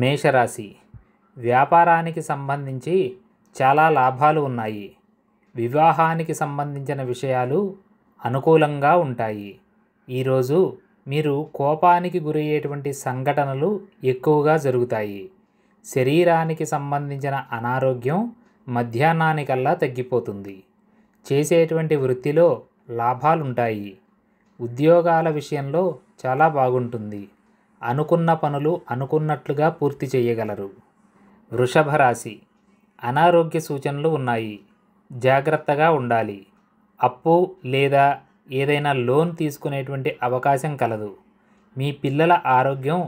మేషరాశి వ్యాపారానికి సంబంధించి చాలా లాభాలు ఉన్నాయి వివాహానికి సంబంధించిన విషయాలు అనుకూలంగా ఉంటాయి ఈరోజు మీరు కోపానికి గురయ్యేటువంటి సంఘటనలు ఎక్కువగా జరుగుతాయి శరీరానికి సంబంధించిన అనారోగ్యం మధ్యాహ్నానికల్లా తగ్గిపోతుంది చేసేటువంటి వృత్తిలో లాభాలుంటాయి ఉద్యోగాల విషయంలో చాలా బాగుంటుంది అనుకున్న పనులు అనుకున్నట్లుగా పూర్తి చేయగలరు వృషభ రాశి అనారోగ్య సూచనలు ఉన్నాయి జాగ్రత్తగా ఉండాలి అప్పు లేదా ఏదైనా లోన్ తీసుకునేటువంటి అవకాశం కలదు మీ పిల్లల ఆరోగ్యం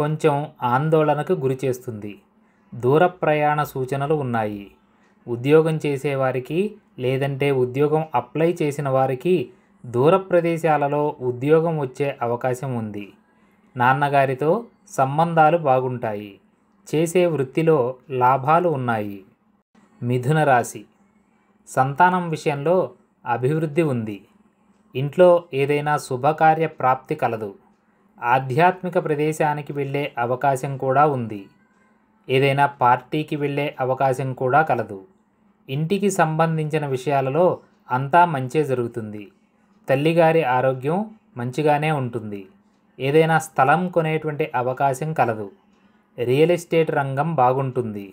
కొంచెం ఆందోళనకు గురి చేస్తుంది దూర ప్రయాణ సూచనలు ఉన్నాయి ఉద్యోగం చేసేవారికి లేదంటే ఉద్యోగం అప్లై చేసిన వారికి దూర ప్రదేశాలలో ఉద్యోగం వచ్చే అవకాశం ఉంది నాన్నగారితో సంబంధాలు బాగుంటాయి చేసే వృత్తిలో లాభాలు ఉన్నాయి మిథున రాశి సంతానం విషయంలో అభివృద్ధి ఉంది ఇంట్లో ఏదైనా శుభకార్య ప్రాప్తి కలదు ఆధ్యాత్మిక ప్రదేశానికి వెళ్ళే అవకాశం కూడా ఉంది ఏదైనా పార్టీకి వెళ్ళే అవకాశం కూడా కలదు ఇంటికి సంబంధించిన విషయాలలో అంతా మంచే జరుగుతుంది తల్లిగారి ఆరోగ్యం మంచిగానే ఉంటుంది ఏదైనా స్థలం కొనేటువంటి అవకాశం కలదు రియల్ ఎస్టేట్ రంగం బాగుంటుంది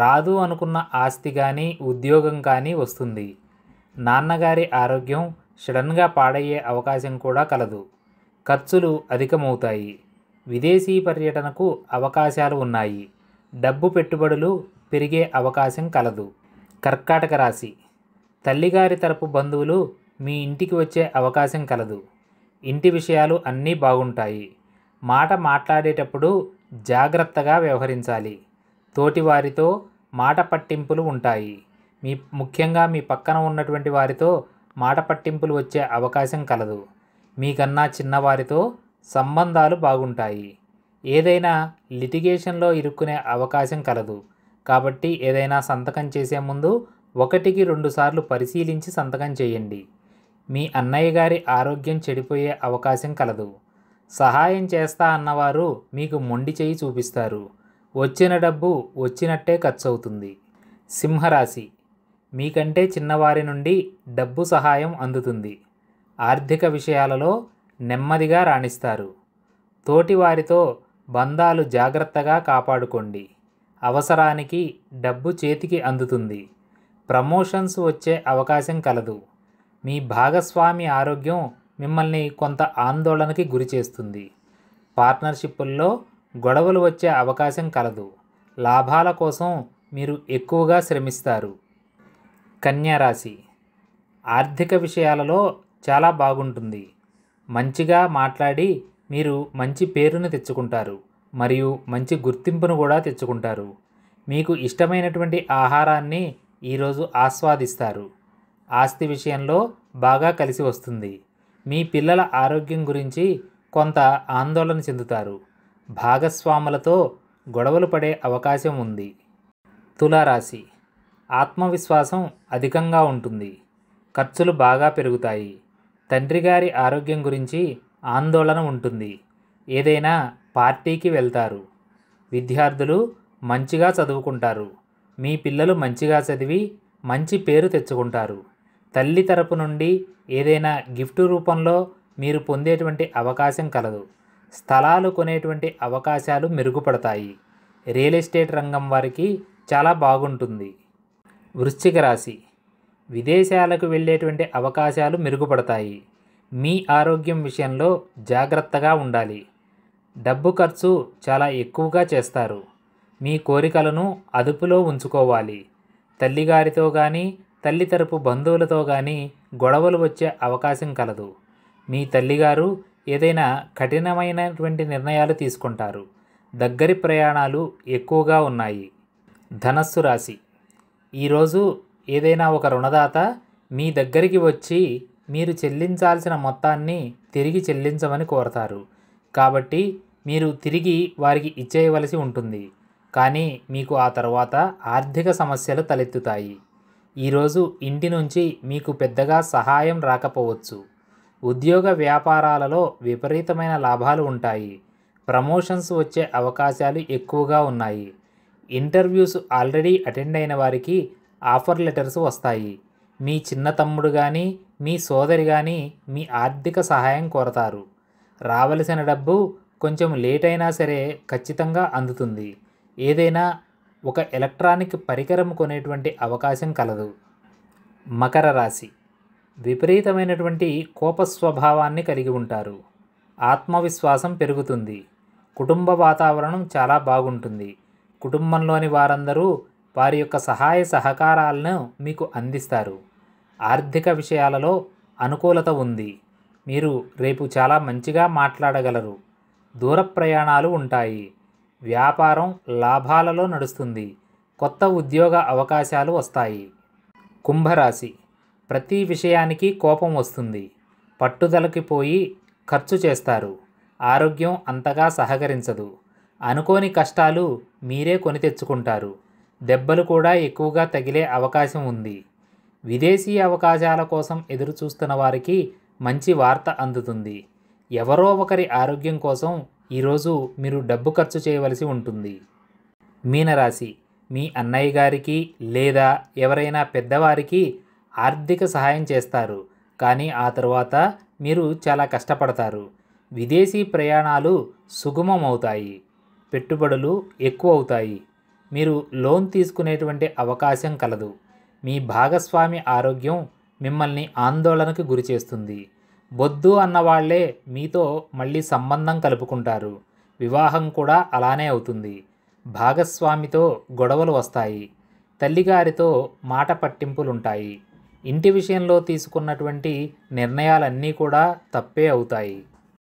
రాదు అనుకున్న ఆస్తి కానీ ఉద్యోగం కానీ వస్తుంది నాన్నగారి ఆరోగ్యం సడన్గా పాడయ్యే అవకాశం కూడా కలదు ఖర్చులు అధికమవుతాయి విదేశీ పర్యటనకు అవకాశాలు ఉన్నాయి డబ్బు పెట్టుబడులు పెరిగే అవకాశం కలదు కర్కాటక రాశి తల్లిగారి తరపు బంధువులు మీ ఇంటికి వచ్చే అవకాశం కలదు ఇంటి విషయాలు అన్నీ బాగుంటాయి మాట మాట్లాడేటప్పుడు జాగ్రత్తగా వ్యవహరించాలి తోటివారితో మాట పట్టింపులు ఉంటాయి మీ ముఖ్యంగా మీ పక్కన ఉన్నటువంటి వారితో మాట పట్టింపులు వచ్చే అవకాశం కలదు మీకన్నా చిన్నవారితో సంబంధాలు బాగుంటాయి ఏదైనా లిటిగేషన్లో ఇరుక్కునే అవకాశం కలదు కాబట్టి ఏదైనా సంతకం చేసే ముందు ఒకటికి రెండుసార్లు పరిశీలించి సంతకం చేయండి మీ అన్నయ్య గారి ఆరోగ్యం చెడిపోయే అవకాశం కలదు సహాయం చేస్తా అన్నవారు మీకు మొండి చేయి చూపిస్తారు వచ్చిన డబ్బు వచ్చినట్టే ఖర్చవుతుంది సింహరాశి మీకంటే చిన్నవారి నుండి డబ్బు సహాయం అందుతుంది ఆర్థిక విషయాలలో నెమ్మదిగా రాణిస్తారు తోటివారితో బంధాలు జాగ్రత్తగా కాపాడుకోండి అవసరానికి డబ్బు చేతికి అందుతుంది ప్రమోషన్స్ వచ్చే అవకాశం కలదు మీ భాగస్వామి ఆరోగ్యం మిమ్మల్ని కొంత ఆందోళనకి గురి చేస్తుంది పార్ట్నర్షిప్ల్లో గొడవలు వచ్చే అవకాశం కలదు లాభాల కోసం మీరు ఎక్కువగా శ్రమిస్తారు కన్యారాశి ఆర్థిక విషయాలలో చాలా బాగుంటుంది మంచిగా మాట్లాడి మీరు మంచి పేరును తెచ్చుకుంటారు మరియు మంచి గుర్తింపును కూడా తెచ్చుకుంటారు మీకు ఇష్టమైనటువంటి ఆహారాన్ని ఈరోజు ఆస్వాదిస్తారు ఆస్తి విషయంలో బాగా కలిసి వస్తుంది మీ పిల్లల ఆరోగ్యం గురించి కొంత ఆందోళన చెందుతారు భాగస్వాములతో గొడవలు పడే అవకాశం ఉంది తులారాశి ఆత్మవిశ్వాసం అధికంగా ఉంటుంది ఖర్చులు బాగా పెరుగుతాయి తండ్రి గారి ఆరోగ్యం గురించి ఆందోళన ఉంటుంది ఏదైనా పార్టీకి వెళ్తారు విద్యార్థులు మంచిగా చదువుకుంటారు మీ పిల్లలు మంచిగా చదివి మంచి పేరు తెచ్చుకుంటారు తల్లి తరపు నుండి ఏదైనా గిఫ్ట్ రూపంలో మీరు పొందేటువంటి అవకాశం కలదు స్థలాలు కొనేటువంటి అవకాశాలు మెరుగుపడతాయి రియల్ ఎస్టేట్ రంగం వారికి చాలా బాగుంటుంది వృశ్చిక రాశి విదేశాలకు వెళ్ళేటువంటి అవకాశాలు మెరుగుపడతాయి మీ ఆరోగ్యం విషయంలో జాగ్రత్తగా ఉండాలి డబ్బు ఖర్చు చాలా ఎక్కువగా చేస్తారు మీ కోరికలను అదుపులో ఉంచుకోవాలి తల్లిగారితో కానీ తల్లి తరపు బంధువులతో కానీ గొడవలు వచ్చే అవకాశం కలదు మీ తల్లిగారు ఏదైనా కఠినమైనటువంటి నిర్ణయాలు తీసుకుంటారు దగ్గరి ప్రయాణాలు ఎక్కువగా ఉన్నాయి ధనస్సు రాశి ఈరోజు ఏదైనా ఒక రుణదాత మీ దగ్గరికి వచ్చి మీరు చెల్లించాల్సిన మొత్తాన్ని తిరిగి చెల్లించమని కోరతారు కాబట్టి మీరు తిరిగి వారికి ఇచ్చేయవలసి ఉంటుంది కానీ మీకు ఆ తర్వాత ఆర్థిక సమస్యలు తలెత్తుతాయి ఈరోజు ఇంటి నుంచి మీకు పెద్దగా సహాయం రాకపోవచ్చు ఉద్యోగ వ్యాపారాలలో విపరీతమైన లాభాలు ఉంటాయి ప్రమోషన్స్ వచ్చే అవకాశాలు ఎక్కువగా ఉన్నాయి ఇంటర్వ్యూస్ ఆల్రెడీ అటెండ్ అయిన వారికి ఆఫర్ లెటర్స్ వస్తాయి మీ చిన్న తమ్ముడు కానీ మీ సోదరి కానీ మీ ఆర్థిక సహాయం కోరతారు రావలసిన డబ్బు కొంచెం లేట్ అయినా సరే ఖచ్చితంగా అందుతుంది ఏదైనా ఒక ఎలక్ట్రానిక్ పరికరం కొనేటువంటి అవకాశం కలదు మకర రాశి విపరీతమైనటువంటి కోప స్వభావాన్ని కలిగి ఉంటారు ఆత్మవిశ్వాసం పెరుగుతుంది కుటుంబ వాతావరణం చాలా బాగుంటుంది కుటుంబంలోని వారందరూ వారి యొక్క సహాయ సహకారాలను మీకు అందిస్తారు ఆర్థిక విషయాలలో అనుకూలత ఉంది మీరు రేపు చాలా మంచిగా మాట్లాడగలరు దూర ప్రయాణాలు ఉంటాయి వ్యాపారం లాభాలలో నడుస్తుంది కొత్త ఉద్యోగ అవకాశాలు వస్తాయి కుంభరాశి ప్రతి విషయానికి కోపం వస్తుంది పట్టుదలకి పోయి ఖర్చు చేస్తారు ఆరోగ్యం అంతగా సహకరించదు అనుకోని కష్టాలు మీరే కొని తెచ్చుకుంటారు దెబ్బలు కూడా ఎక్కువగా తగిలే అవకాశం ఉంది విదేశీ అవకాశాల కోసం ఎదురు చూస్తున్న వారికి మంచి వార్త అందుతుంది ఎవరో ఒకరి ఆరోగ్యం కోసం ఈరోజు మీరు డబ్బు ఖర్చు చేయవలసి ఉంటుంది మీనరాశి మీ అన్నయ్య గారికి లేదా ఎవరైనా పెద్దవారికి ఆర్థిక సహాయం చేస్తారు కానీ ఆ తర్వాత మీరు చాలా కష్టపడతారు విదేశీ ప్రయాణాలు సుగమం అవుతాయి పెట్టుబడులు ఎక్కువ అవుతాయి మీరు లోన్ తీసుకునేటువంటి అవకాశం కలదు మీ భాగస్వామి ఆరోగ్యం మిమ్మల్ని ఆందోళనకు గురిచేస్తుంది అన్న అన్నవాళ్లే మీతో మళ్ళీ సంబంధం కలుపుకుంటారు వివాహం కూడా అలానే అవుతుంది భాగస్వామితో గొడవలు వస్తాయి తల్లిగారితో మాట పట్టింపులుంటాయి ఇంటి విషయంలో తీసుకున్నటువంటి నిర్ణయాలన్నీ కూడా తప్పే అవుతాయి